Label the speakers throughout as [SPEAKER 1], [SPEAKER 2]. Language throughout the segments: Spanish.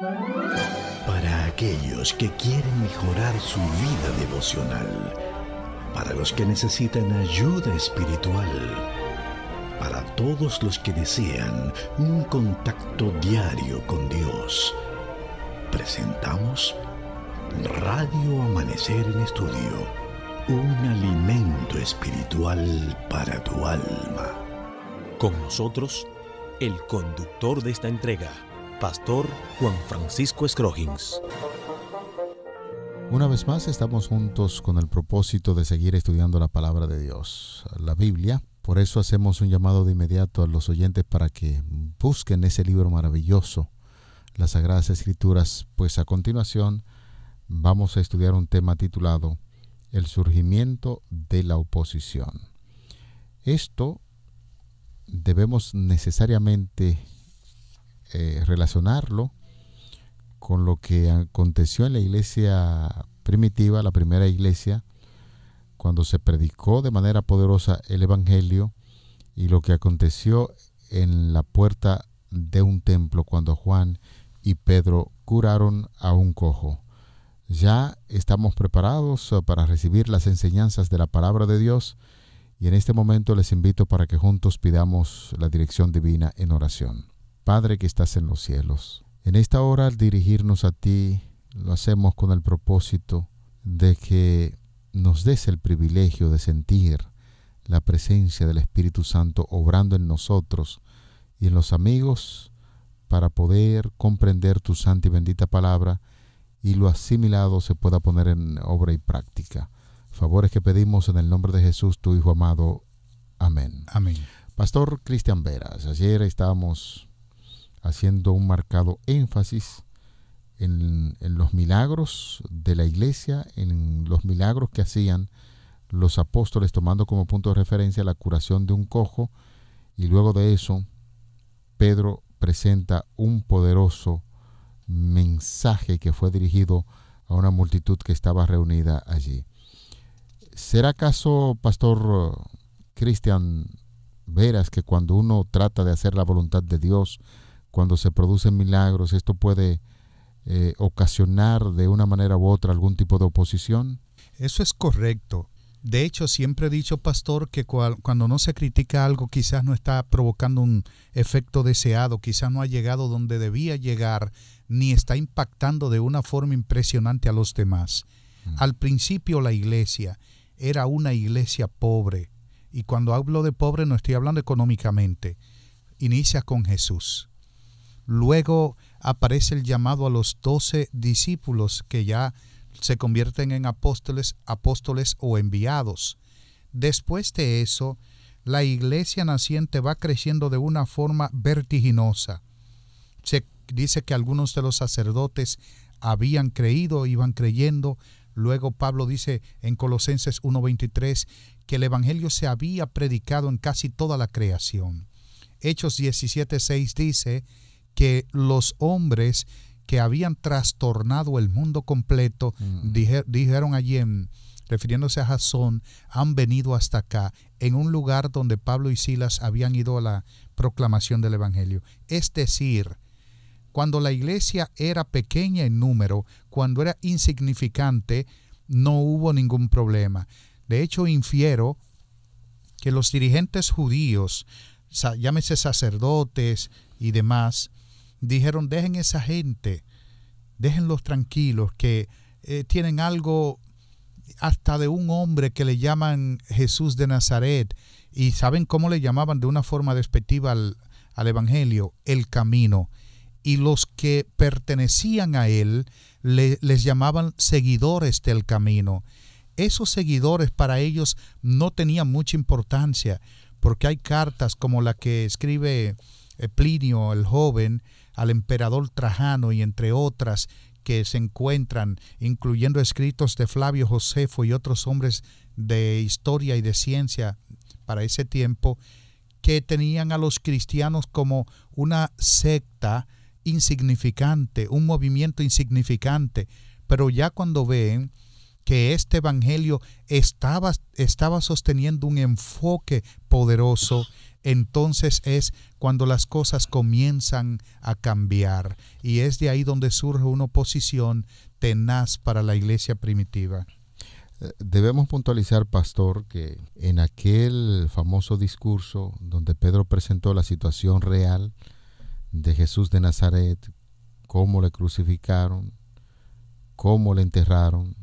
[SPEAKER 1] Para aquellos que quieren mejorar su vida devocional, para los que necesitan ayuda espiritual, para todos los que desean un contacto diario con Dios, presentamos Radio Amanecer en Estudio, un alimento espiritual para tu alma.
[SPEAKER 2] Con nosotros, el conductor de esta entrega Pastor Juan Francisco Scroggins. Una vez más estamos juntos con el propósito de seguir estudiando la palabra de Dios, la Biblia. Por eso hacemos un llamado de inmediato a los oyentes para que busquen ese libro maravilloso, las Sagradas Escrituras, pues a continuación vamos a estudiar un tema titulado El surgimiento de la oposición. Esto debemos necesariamente eh, relacionarlo con lo que aconteció en la iglesia primitiva, la primera iglesia, cuando se predicó de manera poderosa el Evangelio y lo que aconteció en la puerta de un templo cuando Juan y Pedro curaron a un cojo. Ya estamos preparados eh, para recibir las enseñanzas de la palabra de Dios y en este momento les invito para que juntos pidamos la dirección divina en oración. Padre que estás en los cielos. En esta hora al dirigirnos a ti, lo hacemos con el propósito de que nos des el privilegio de sentir la presencia del Espíritu Santo obrando en nosotros y en los amigos para poder comprender tu santa y bendita palabra y lo asimilado se pueda poner en obra y práctica. Favores que pedimos en el nombre de Jesús, tu Hijo amado. Amén. Amén. Pastor Cristian Veras, ayer estábamos haciendo un marcado énfasis en, los milagros de la iglesia, en los milagros que hacían los apóstoles, tomando como punto de referencia la curación de un cojo, y luego de eso, Pedro presenta un poderoso mensaje que fue dirigido a una multitud que estaba reunida allí. ¿Será acaso, pastor Cristian Veras, que cuando uno trata de hacer la voluntad de Dios, cuando se producen milagros, esto puede eh, ocasionar de una manera u otra algún tipo de oposición?
[SPEAKER 1] Eso es correcto. De hecho, siempre he dicho, pastor, que cuando no se critica algo quizás no está provocando un efecto deseado, quizás no ha llegado donde debía llegar, ni está impactando de una forma impresionante a los demás. Mm. Al principio la iglesia era una iglesia pobre, y cuando hablo de pobre no estoy hablando económicamente, inicia con Jesús. Luego aparece el llamado a los doce discípulos que ya se convierten en apóstoles, apóstoles o enviados. Después de eso, la iglesia naciente va creciendo de una forma vertiginosa. Se dice que algunos de los sacerdotes habían creído, iban creyendo. Luego Pablo dice en Colosenses 1.23 que el Evangelio se había predicado en casi toda la creación. Hechos 17.6 dice que los hombres que habían trastornado el mundo completo, mm. dijeron allí refiriéndose a Jasón, han venido hasta acá, en un lugar donde Pablo y Silas habían ido a la proclamación del Evangelio. Es decir, cuando la iglesia era pequeña en número, cuando era insignificante, no hubo ningún problema. De hecho, infiero que los dirigentes judíos, llámese sacerdotes y demás, dijeron, dejen esa gente, déjenlos tranquilos, que eh, tienen algo hasta de un hombre que le llaman Jesús de Nazaret. Y saben cómo le llamaban de una forma despectiva al, Evangelio, el camino. Y los que pertenecían a él les llamaban seguidores del camino. Esos seguidores para ellos no tenían mucha importancia, porque hay cartas como la que escribe eh, Plinio el joven, al emperador Trajano y entre otras que se encuentran, incluyendo escritos de Flavio Josefo y otros hombres de historia y de ciencia para ese tiempo, que tenían a los cristianos como una secta insignificante, un movimiento insignificante, pero ya cuando ven que este Evangelio estaba, estaba sosteniendo un enfoque poderoso, entonces es cuando las cosas comienzan a cambiar. Y es de ahí donde surge una oposición tenaz para la iglesia primitiva.
[SPEAKER 2] Eh, debemos puntualizar, pastor, que en aquel famoso discurso donde Pedro presentó la situación real de Jesús de Nazaret, cómo le crucificaron, cómo le enterraron,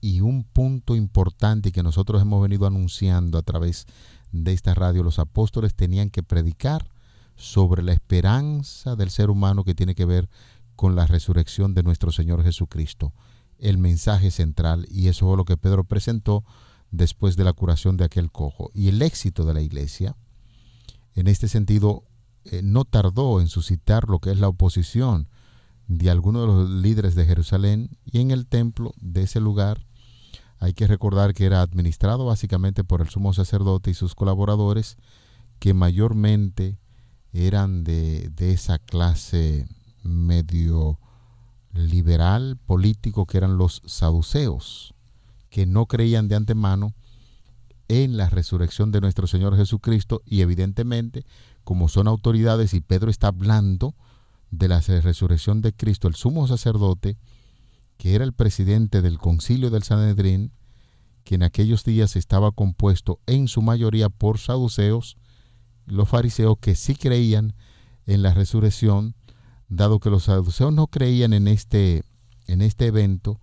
[SPEAKER 2] y un punto importante que nosotros hemos venido anunciando a través de de esta radio, los apóstoles tenían que predicar sobre la esperanza del ser humano que tiene que ver con la resurrección de nuestro Señor Jesucristo, el mensaje central, y eso fue lo que Pedro presentó después de la curación de aquel cojo. Y el éxito de la iglesia, en este sentido, eh, no tardó en suscitar lo que es la oposición de algunos de los líderes de Jerusalén y en el templo de ese lugar hay que recordar que era administrado básicamente por el sumo sacerdote y sus colaboradores, que mayormente eran de, de esa clase medio liberal político que eran los saduceos, que no creían de antemano en la resurrección de nuestro Señor Jesucristo y evidentemente, como son autoridades y Pedro está hablando de la resurrección de Cristo, el sumo sacerdote que era el presidente del concilio del Sanedrín, que en aquellos días estaba compuesto en su mayoría por saduceos, los fariseos que sí creían en la resurrección, dado que los saduceos no creían en este, en este evento,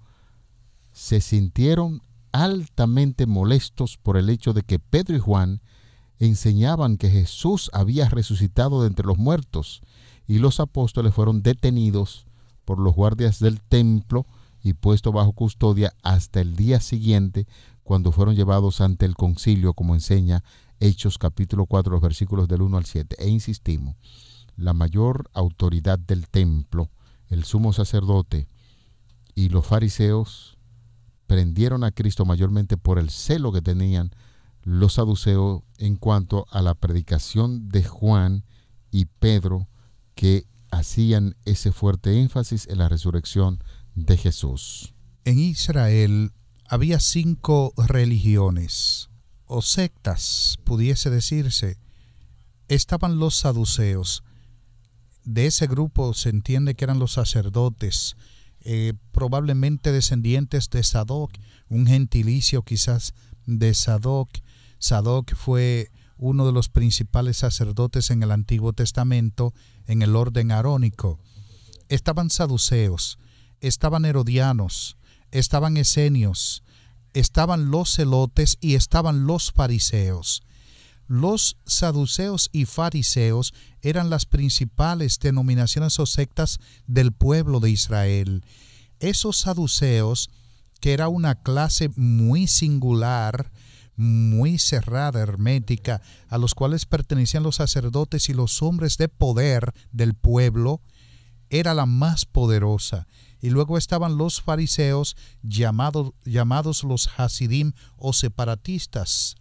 [SPEAKER 2] se sintieron altamente molestos por el hecho de que Pedro y Juan enseñaban que Jesús había resucitado de entre los muertos y los apóstoles fueron detenidos por los guardias del templo y puesto bajo custodia hasta el día siguiente cuando fueron llevados ante el concilio, como enseña Hechos capítulo 4, los versículos del 1 al 7. E insistimos, la mayor autoridad del templo, el sumo sacerdote y los fariseos prendieron a Cristo mayormente por el celo que tenían los saduceos en cuanto a la predicación de Juan y Pedro que hacían ese fuerte énfasis en la resurrección de Jesús.
[SPEAKER 1] En Israel había cinco religiones o sectas, pudiese decirse. Estaban los saduceos. De ese grupo se entiende que eran los sacerdotes, eh, probablemente descendientes de Sadoc, un gentilicio quizás de Sadoc. Sadoc fue uno de los principales sacerdotes en el Antiguo Testamento en el orden arónico. Estaban saduceos, estaban herodianos, estaban esenios, estaban los celotes y estaban los fariseos. Los saduceos y fariseos eran las principales denominaciones o sectas del pueblo de Israel. Esos saduceos, que era una clase muy singular, muy cerrada, hermética, a los cuales pertenecían los sacerdotes y los hombres de poder del pueblo, era la más poderosa y luego estaban los fariseos llamados los hasidim o separatistas.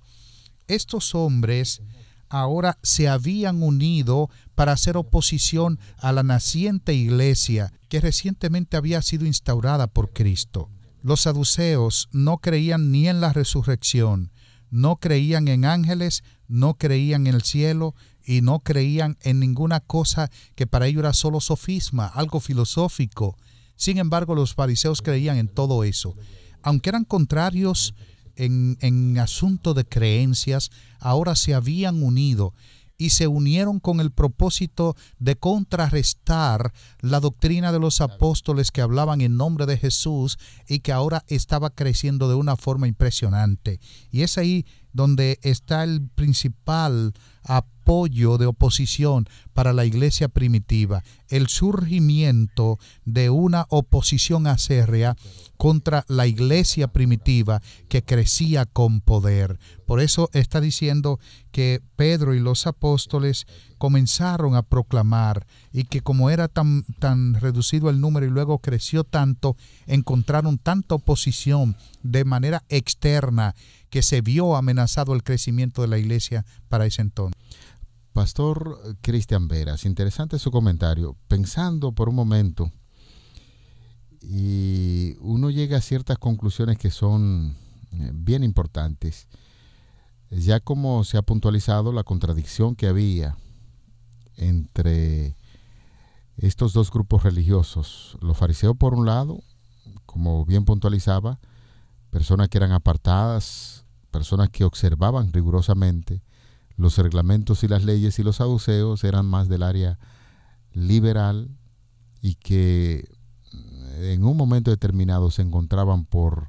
[SPEAKER 1] Estos hombres ahora se habían unido para hacer oposición a la naciente iglesia que recientemente había sido instaurada por Cristo. Los saduceos no creían ni en la resurrección, no creían en ángeles, no creían en el cielo y no creían en ninguna cosa que para ellos era solo sofisma, algo filosófico. Sin embargo, los fariseos creían en todo eso. Aunque eran contrarios en, asunto de creencias, ahora se habían unido y se unieron con el propósito de contrarrestar la doctrina de los apóstoles que hablaban en nombre de Jesús y que ahora estaba creciendo de una forma impresionante. Y es ahí donde está el principal apoyo de oposición para la iglesia primitiva, el surgimiento de una oposición acérrea contra la iglesia primitiva que crecía con poder. Por eso está diciendo que Pedro y los apóstoles comenzaron a proclamar y que como era tan, tan reducido el número y luego creció tanto, encontraron tanta oposición de manera
[SPEAKER 2] externa que se vio amenazado el crecimiento de la iglesia para ese entonces. Pastor Cristian Veras, interesante su comentario. Pensando por un momento, y uno llega a ciertas conclusiones que son eh, bien importantes. Ya como se ha puntualizado la contradicción que había entre estos dos grupos religiosos, los fariseos por un lado, como bien puntualizaba, personas que eran apartadas, personas que observaban rigurosamente, los reglamentos y las leyes y los saduceos eran más del área liberal y que mm, en un momento determinado se encontraban por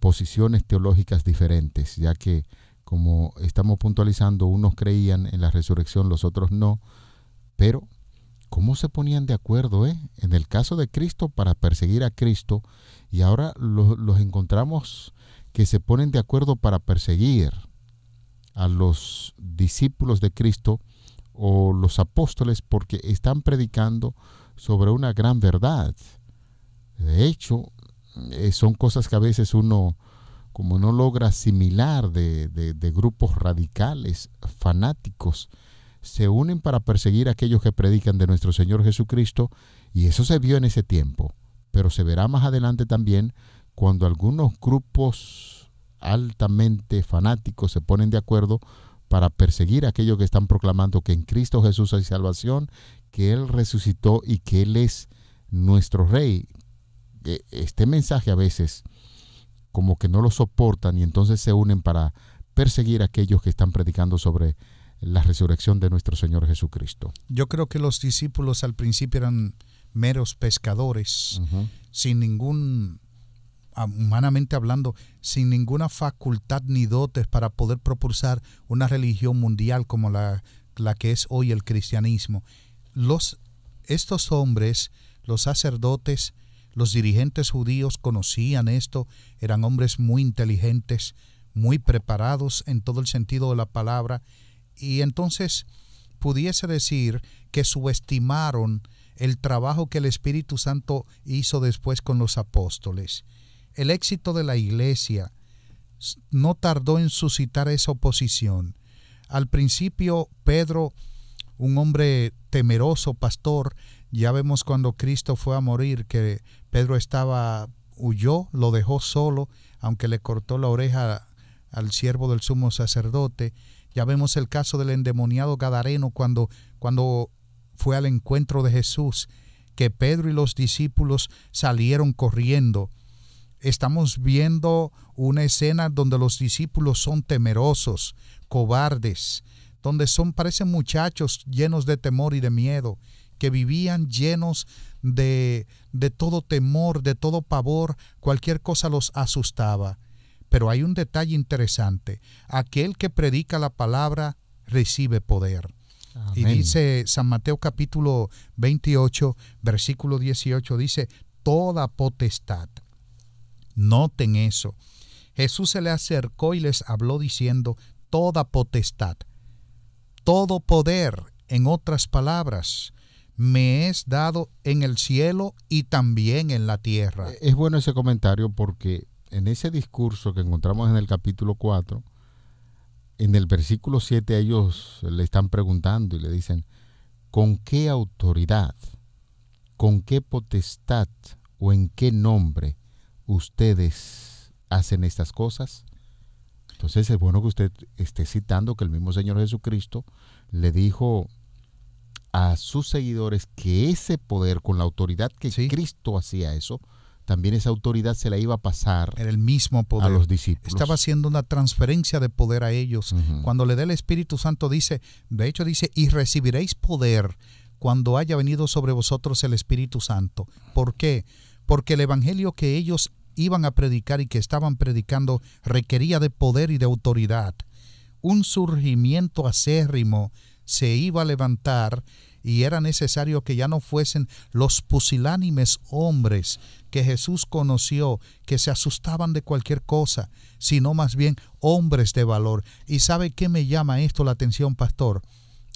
[SPEAKER 2] posiciones teológicas diferentes, ya que, como estamos puntualizando, unos creían en la resurrección, los otros no, pero ¿cómo se ponían de acuerdo eh? en el caso de Cristo para perseguir a Cristo? Y ahora los encontramos que se ponen de acuerdo para perseguir a los discípulos de Cristo o los apóstoles porque están predicando sobre una gran verdad. De hecho, eh, son cosas que a veces uno, como no logra asimilar de, de grupos radicales, fanáticos, se unen para perseguir a aquellos que predican de nuestro Señor Jesucristo y eso se vio en ese tiempo, pero se verá más adelante también cuando algunos grupos altamente fanáticos se ponen de acuerdo para perseguir a aquellos que están proclamando que en Cristo Jesús hay salvación, que Él resucitó y que Él es nuestro Rey. E, este mensaje a veces como que no lo soportan y entonces se unen para perseguir a aquellos que están predicando sobre la resurrección de nuestro Señor Jesucristo.
[SPEAKER 1] Yo creo que los discípulos al principio eran meros pescadores, sin ningún humanamente hablando, sin ninguna facultad ni dotes para poder propulsar una religión mundial como la, que es hoy el cristianismo. Los, estos hombres, los sacerdotes, los dirigentes judíos conocían esto, eran hombres muy inteligentes, muy preparados en todo el sentido de la palabra, y entonces pudiese decir que subestimaron el trabajo que el Espíritu Santo hizo después con los apóstoles. El éxito de la Iglesia no tardó en suscitar esa oposición. Al principio, Pedro, un hombre temeroso, pastor, ya vemos cuando Cristo fue a morir que Pedro estaba, huyó, lo dejó solo, aunque le cortó la oreja al siervo del sumo sacerdote. Ya vemos el caso del endemoniado Gadareno cuando, cuando fue al encuentro de Jesús, que Pedro y los discípulos salieron corriendo estamos viendo una escena donde los discípulos son temerosos, cobardes, donde son, parecen muchachos llenos de temor y de miedo, que vivían llenos de, de todo temor, de todo pavor, cualquier cosa los asustaba. Pero hay un detalle interesante, aquel que predica la palabra recibe poder. Y dice San Mateo capítulo 28, versículo 18, dice, toda potestad Noten eso. Jesús se le acercó y les habló diciendo, toda potestad, todo poder, en otras palabras, me es dado en el cielo y también en la tierra. E-,
[SPEAKER 2] es bueno ese comentario porque en ese discurso que encontramos en el capítulo 4, en el versículo 7 ellos le están preguntando y le dicen, ¿con qué autoridad, con qué potestad o en qué nombre ustedes hacen estas cosas. Entonces es bueno que usted esté citando que el mismo Señor Jesucristo le dijo a sus seguidores que ese poder, con la autoridad que Cristo hacía eso, también esa autoridad se la iba a pasar el mismo poder. a los discípulos. Estaba
[SPEAKER 1] haciendo una transferencia de poder a ellos. Cuando le dé el Espíritu Santo dice, de hecho dice, y recibiréis poder cuando haya venido sobre vosotros el Espíritu Santo. ¿Por qué? porque el Evangelio que ellos iban a predicar y que estaban predicando requería de poder y de autoridad. Un surgimiento acérrimo se iba a levantar y era necesario que ya no fuesen los pusilánimes hombres que Jesús conoció, que se asustaban de cualquier cosa, sino más bien hombres de valor. ¿Y sabe qué me llama esto la atención, pastor?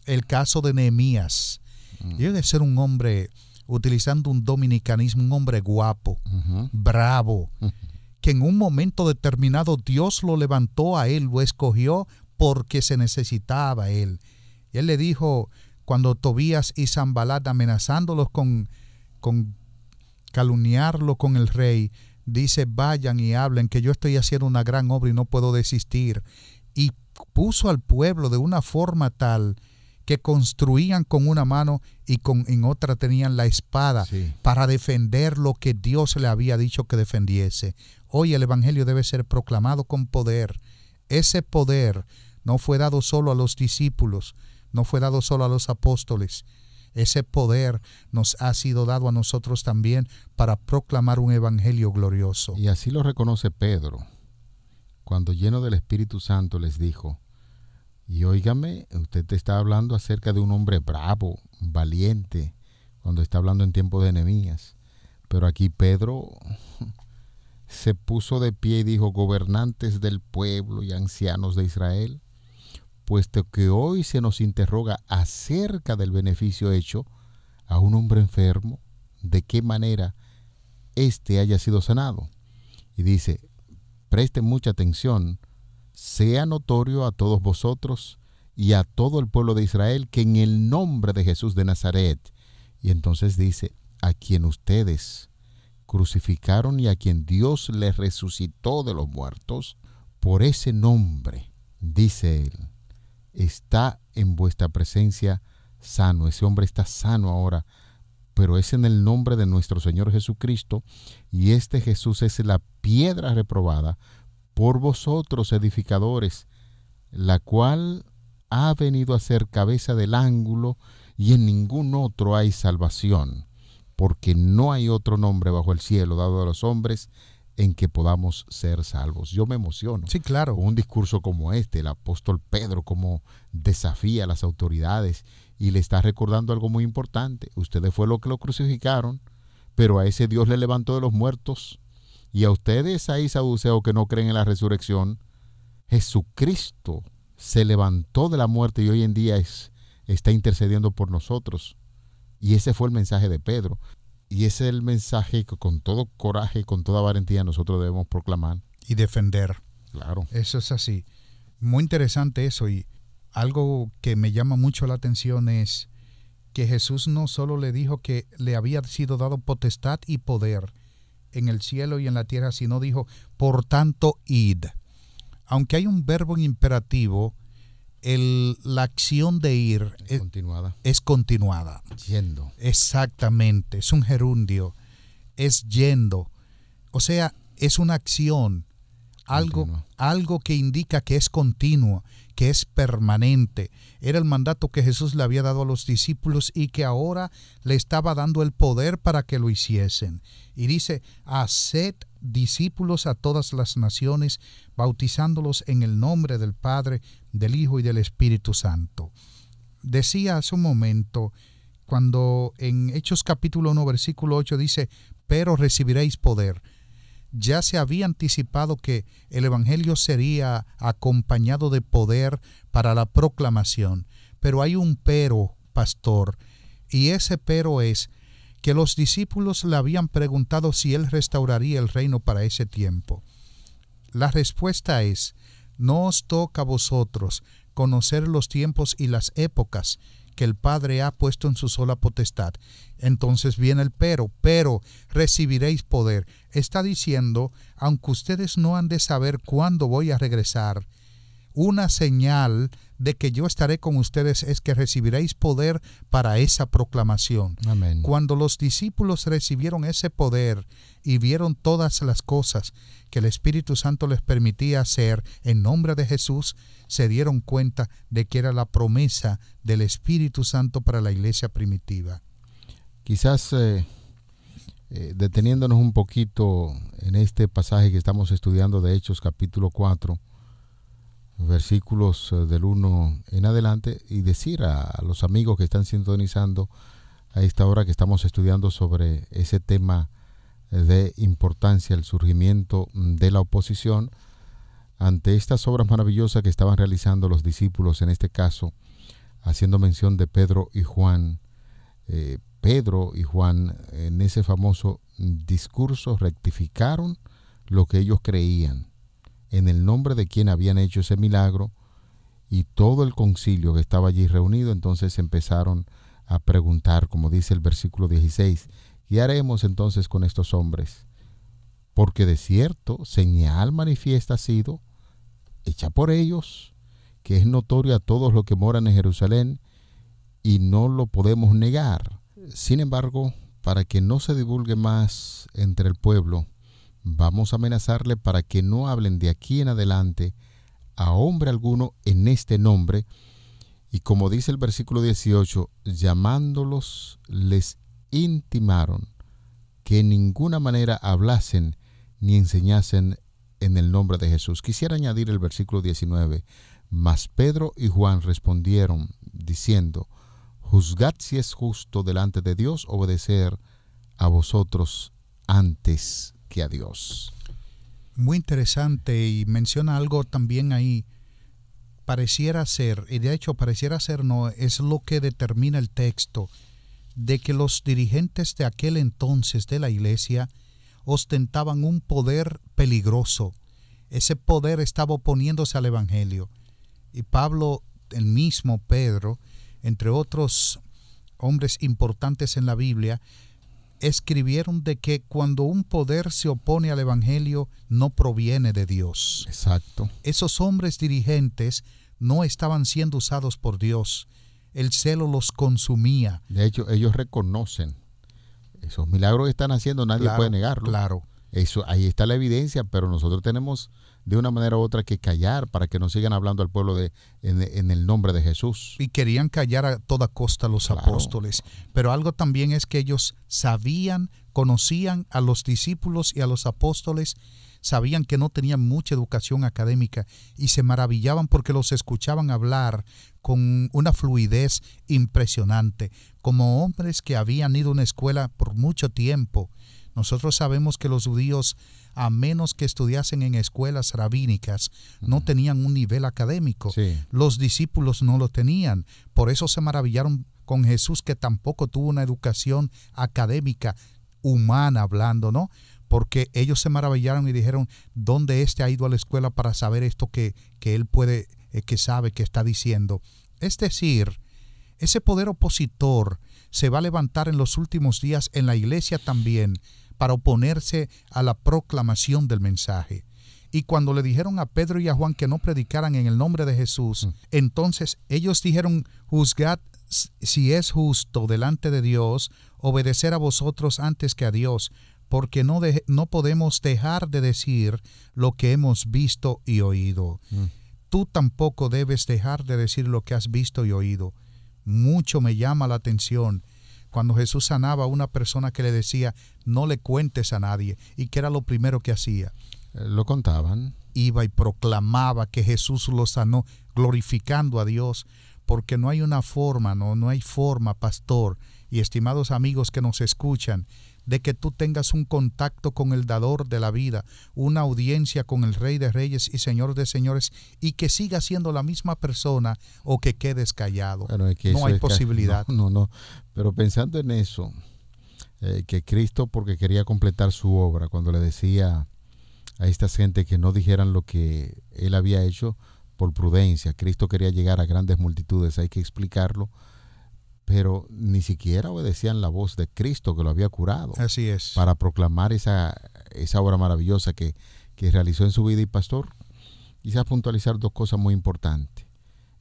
[SPEAKER 1] El caso de Nehemías. Mm. Debe ser un hombre utilizando un dominicanismo, un hombre guapo, bravo, que en un momento determinado Dios lo levantó a él, lo escogió porque se necesitaba él. él le dijo, cuando Tobías y Zambalat amenazándolos con, con calumniarlo con el rey, dice, vayan y hablen, que yo estoy haciendo una gran obra y no puedo desistir. Y puso al pueblo de una forma tal que construían con una mano y con, en otra tenían la espada para defender lo que Dios le había dicho que defendiese. Hoy el Evangelio debe ser proclamado con poder. Ese poder no fue dado solo a los discípulos, no fue dado solo a los apóstoles. Ese poder nos ha sido dado a nosotros
[SPEAKER 2] también para proclamar un evangelio glorioso. Y así lo reconoce Pedro, cuando lleno del Espíritu Santo les dijo, y óigame, usted te está hablando acerca de un hombre bravo, valiente, cuando está hablando en tiempo de enemías. Pero aquí Pedro se puso de pie y dijo, gobernantes del pueblo y ancianos de Israel, puesto que hoy se nos interroga acerca del beneficio hecho a un hombre enfermo, de qué manera éste haya sido sanado. Y dice, presten mucha atención sea notorio a todos vosotros y a todo el pueblo de Israel que en el nombre de Jesús de Nazaret, y entonces dice, a quien ustedes crucificaron y a quien Dios le resucitó de los muertos, por ese nombre, dice él, está en vuestra presencia sano. Ese hombre está sano ahora, pero es en el nombre de nuestro Señor Jesucristo, y este Jesús es la piedra reprobada por vosotros edificadores, la cual ha venido a ser cabeza del ángulo y en ningún otro hay salvación, porque no hay otro nombre bajo el cielo dado a los hombres en que podamos ser salvos. Yo me emociono. Sí, claro. un discurso como este, el apóstol Pedro como desafía a las autoridades y le está recordando algo muy importante. Ustedes fue lo que lo crucificaron, pero a ese Dios le levantó de los muertos y a ustedes, ahí saduceos que no creen en la resurrección, Jesucristo se levantó de la muerte y hoy en día está intercediendo por nosotros. Y ese fue el mensaje de Pedro. Y ese es el mensaje que con todo coraje, con toda valentía nosotros debemos proclamar. Y defender. Claro.
[SPEAKER 1] Eso es así. Muy interesante eso. Y algo que me llama mucho la atención es que Jesús no solo le dijo que le había sido dado potestad y poder, en el cielo y en la tierra, sino dijo, por tanto, id. Aunque hay un verbo en imperativo, el, la acción de ir continuada. Es continuada. Yendo. Exactamente, es un gerundio, es yendo. O sea, es una acción algo, algo que indica que es continuo, que es permanente. Era el mandato que Jesús le había dado a los discípulos y que ahora le estaba dando el poder para que lo hiciesen. Y dice, haced discípulos a todas las naciones, bautizándolos en el nombre del Padre, del Hijo y del Espíritu Santo. Decía hace un momento, cuando en Hechos capítulo 1, versículo 8 dice, pero recibiréis poder ya se había anticipado que el Evangelio sería acompañado de poder para la proclamación. Pero hay un pero, pastor, y ese pero es que los discípulos le habían preguntado si él restauraría el reino para ese tiempo. La respuesta es, no os toca a vosotros conocer los tiempos y las épocas que el Padre ha puesto en su sola potestad. Entonces viene el pero, pero recibiréis poder. Está diciendo, aunque ustedes no han de saber cuándo voy a regresar, una señal de que yo estaré con ustedes es que recibiréis poder para esa proclamación. Amén. Cuando los discípulos recibieron ese poder y vieron todas las cosas que el Espíritu Santo les permitía hacer en nombre de Jesús, se dieron cuenta de que era la promesa del
[SPEAKER 2] Espíritu Santo para la iglesia primitiva. Quizás eh, eh, deteniéndonos un poquito en este pasaje que estamos estudiando de Hechos capítulo 4, versículos eh, del 1 en adelante y decir a, los amigos que están sintonizando a esta hora que estamos estudiando sobre ese tema eh, de importancia, el surgimiento mm, de la oposición ante estas obras maravillosas que estaban realizando los discípulos, en este caso, haciendo mención de Pedro y Juan. Eh, Pedro y Juan en ese famoso discurso rectificaron lo que ellos creían en el nombre de quien habían hecho ese milagro y todo el concilio que estaba allí reunido, entonces empezaron a preguntar, como dice el versículo 16, ¿qué haremos entonces con estos hombres? Porque de cierto, señal manifiesta ha sido hecha por ellos, que es notorio a todos los que moran en Jerusalén, y no lo podemos negar. Sin embargo, para que no se divulgue más entre el pueblo vamos a amenazarle para que no hablen de aquí en adelante a hombre alguno en este nombre. Y como dice el versículo 18, llamándolos les intimaron que en ninguna manera hablasen ni enseñasen en el nombre de Jesús. Quisiera añadir el versículo 19. Mas Pedro y Juan respondieron diciendo, Juzgad si es justo delante de Dios obedecer a vosotros antes a Dios.
[SPEAKER 1] Muy interesante y menciona algo también ahí. Pareciera ser, y de hecho pareciera ser no, es lo que determina el texto, de que los dirigentes de aquel entonces de la iglesia ostentaban un poder peligroso. Ese poder estaba oponiéndose al Evangelio. Y Pablo, el mismo Pedro, entre otros hombres importantes en la Biblia, escribieron de que cuando un poder se opone al Evangelio no proviene de Dios. Exacto. Esos hombres dirigentes no estaban siendo usados por Dios.
[SPEAKER 2] El celo los consumía. De hecho, ellos reconocen esos milagros que están haciendo, nadie puede negarlo. Claro. Eso, ahí está la evidencia, pero nosotros tenemos de una manera u otra que callar para que no sigan hablando al pueblo de, en, el nombre de Jesús. Y querían callar
[SPEAKER 1] a toda costa los apóstoles, pero algo también es que ellos sabían, conocían a los discípulos y a los apóstoles, sabían que no tenían mucha educación académica y se maravillaban porque los escuchaban hablar con una fluidez impresionante, como hombres que habían ido a una escuela por mucho tiempo nosotros sabemos que los judíos, a menos que estudiasen en escuelas rabínicas, no tenían un nivel académico. Los discípulos no lo tenían. Por eso se maravillaron con Jesús, que tampoco tuvo una educación académica humana hablando, ¿no? Porque ellos se maravillaron y dijeron, ¿dónde éste ha ido a la escuela para saber esto que, que él puede, eh, que sabe, que está diciendo? Es este decir, ese poder opositor, se va a levantar en los últimos días en la iglesia también para oponerse a la proclamación del mensaje. Y cuando le dijeron a Pedro y a Juan que no predicaran en el nombre de Jesús, mm. entonces ellos dijeron, juzgad si es justo delante de Dios obedecer a vosotros antes que a Dios, porque no, no podemos dejar de decir lo que hemos visto y oído. Mm. Tú tampoco debes dejar de decir lo que has visto y oído. Mucho me llama la atención cuando Jesús sanaba a una persona que le decía, no le cuentes a nadie, y que era lo primero que hacía. Eh, lo contaban. Iba y proclamaba que Jesús lo sanó, glorificando a Dios, porque no hay una forma, no, no hay forma, pastor, y estimados amigos que nos escuchan, de que tú tengas un contacto con el dador de la vida, una audiencia con el Rey de Reyes y Señor de Señores, y que siga siendo la misma persona o que quedes callado. no hay posibilidad. no,
[SPEAKER 2] no, pero pensando en eso, eh, que Cristo, porque quería completar su obra, cuando le decía a esta gente que no dijeran lo que él había hecho por prudencia, Cristo quería llegar a grandes multitudes, hay que explicarlo pero ni siquiera obedecían la voz de Cristo que lo había curado. Así es. Para proclamar esa, obra maravillosa que, realizó en su vida. Y pastor, quizás puntualizar dos cosas muy importantes.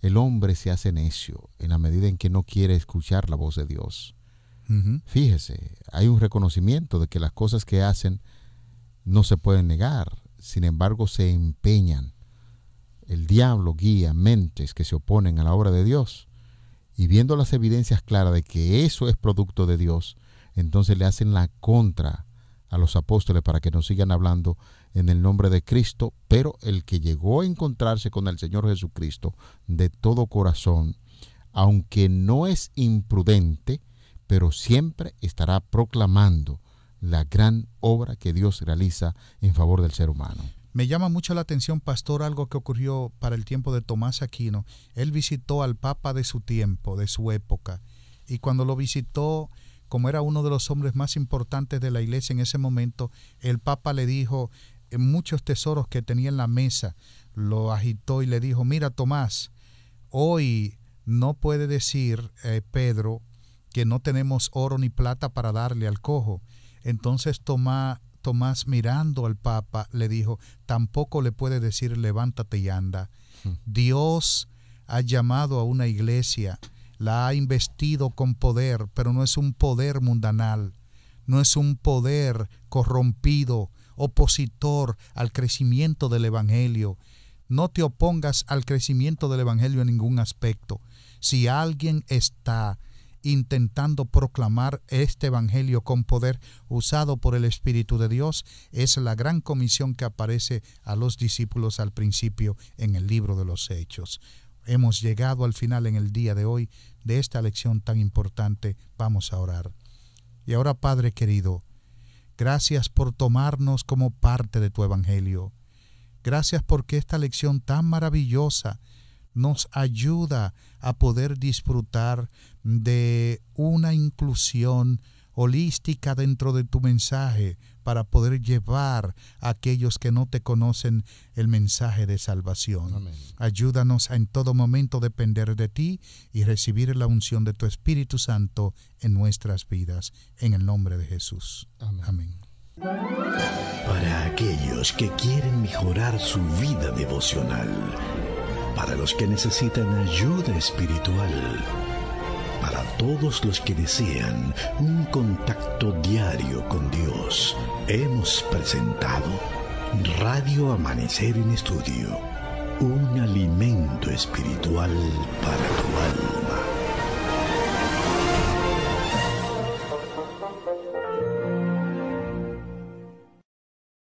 [SPEAKER 2] El hombre se hace necio en la medida en que no quiere escuchar la voz de Dios. Fíjese, hay un reconocimiento de que las cosas que hacen no se pueden negar, sin embargo se empeñan. El diablo guía mentes que se oponen a la obra de Dios y viendo las evidencias claras de que eso es producto de Dios, entonces le hacen la contra a los apóstoles para que nos sigan hablando en el nombre de Cristo, pero el que llegó a encontrarse con el Señor Jesucristo de todo corazón, aunque no es imprudente, pero siempre estará proclamando la gran obra que Dios realiza en favor del ser humano.
[SPEAKER 1] Me llama mucho la atención, pastor, algo que ocurrió para el tiempo de Tomás Aquino. Él visitó al Papa de su tiempo, de su época, y cuando lo visitó, como era uno de los hombres más importantes de la iglesia en ese momento, el Papa le dijo eh, muchos tesoros que tenía en la mesa, lo agitó y le dijo, mira Tomás, hoy no puede decir eh, Pedro que no tenemos oro ni plata para darle al cojo. Entonces Tomás Tomás mirando al Papa le dijo, tampoco le puede decir levántate y anda. Hmm. Dios ha llamado a una iglesia, la ha investido con poder, pero no es un poder mundanal, no es un poder corrompido, opositor al crecimiento del Evangelio. No te opongas al crecimiento del Evangelio en ningún aspecto. Si alguien está intentando proclamar este Evangelio con poder usado por el Espíritu de Dios es la gran comisión que aparece a los discípulos al principio en el libro de los Hechos. Hemos llegado al final en el día de hoy de esta lección tan importante. Vamos a orar. Y ahora, Padre querido, gracias por tomarnos como parte de tu Evangelio. Gracias porque esta lección tan maravillosa nos ayuda a poder disfrutar de una inclusión holística dentro de tu mensaje para poder llevar a aquellos que no te conocen el mensaje de salvación. Ayúdanos a en todo momento depender de ti y recibir la unción de tu Espíritu Santo en nuestras vidas. En el nombre de Jesús. Amén. Para aquellos que quieren mejorar su vida devocional, para los que necesitan ayuda espiritual, para todos los que desean un contacto diario con Dios, hemos presentado Radio Amanecer en Estudio, un alimento espiritual para tu alma.